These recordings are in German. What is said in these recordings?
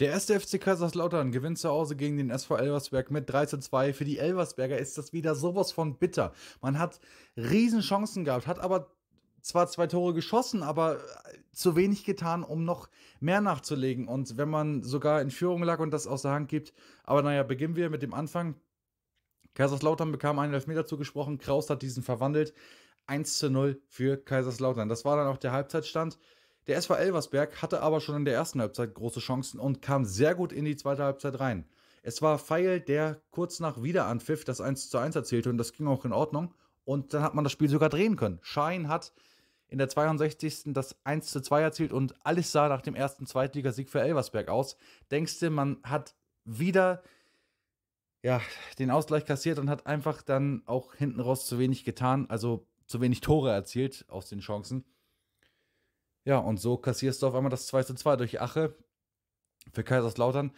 Der erste FC Kaiserslautern gewinnt zu Hause gegen den SV Elversberg mit 3 zu 2. Für die Elversberger ist das wieder sowas von bitter. Man hat Riesenchancen gehabt, hat aber zwar zwei Tore geschossen, aber äh, zu wenig getan, um noch mehr nachzulegen. Und wenn man sogar in Führung lag und das aus der Hand gibt, aber naja, beginnen wir mit dem Anfang. Kaiserslautern bekam einen Elfmeter zugesprochen, Kraus hat diesen verwandelt. 1 zu 0 für Kaiserslautern. Das war dann auch der Halbzeitstand. Der SV Elversberg hatte aber schon in der ersten Halbzeit große Chancen und kam sehr gut in die zweite Halbzeit rein. Es war Feil, der kurz nach Wiederanpfiff das 1 zu 1 erzählte und das ging auch in Ordnung. Und dann hat man das Spiel sogar drehen können. Schein hat in der 62. das 1 zu 2 erzielt und alles sah nach dem ersten Zweitligasieg für Elversberg aus. Denkst du, man hat wieder ja, den Ausgleich kassiert und hat einfach dann auch hinten raus zu wenig getan, also zu wenig Tore erzielt aus den Chancen. Ja, und so kassierst du auf einmal das 2 zu 2 durch Ache für Kaiserslautern,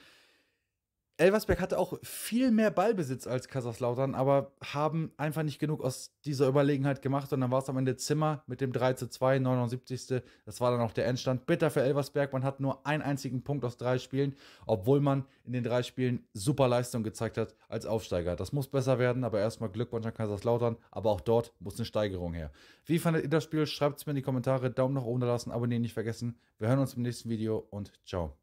Elversberg hatte auch viel mehr Ballbesitz als Kaiserslautern, aber haben einfach nicht genug aus dieser Überlegenheit gemacht. Und dann war es am Ende Zimmer mit dem 3 zu 2, 79. Das war dann auch der Endstand. Bitter für Elversberg. Man hat nur einen einzigen Punkt aus drei Spielen, obwohl man in den drei Spielen super Leistung gezeigt hat als Aufsteiger. Das muss besser werden, aber erstmal Glückwunsch an Kaiserslautern. Aber auch dort muss eine Steigerung her. Wie fandet ihr das Spiel? Schreibt es mir in die Kommentare. Daumen nach oben lassen, abonnieren nicht vergessen. Wir hören uns im nächsten Video und ciao.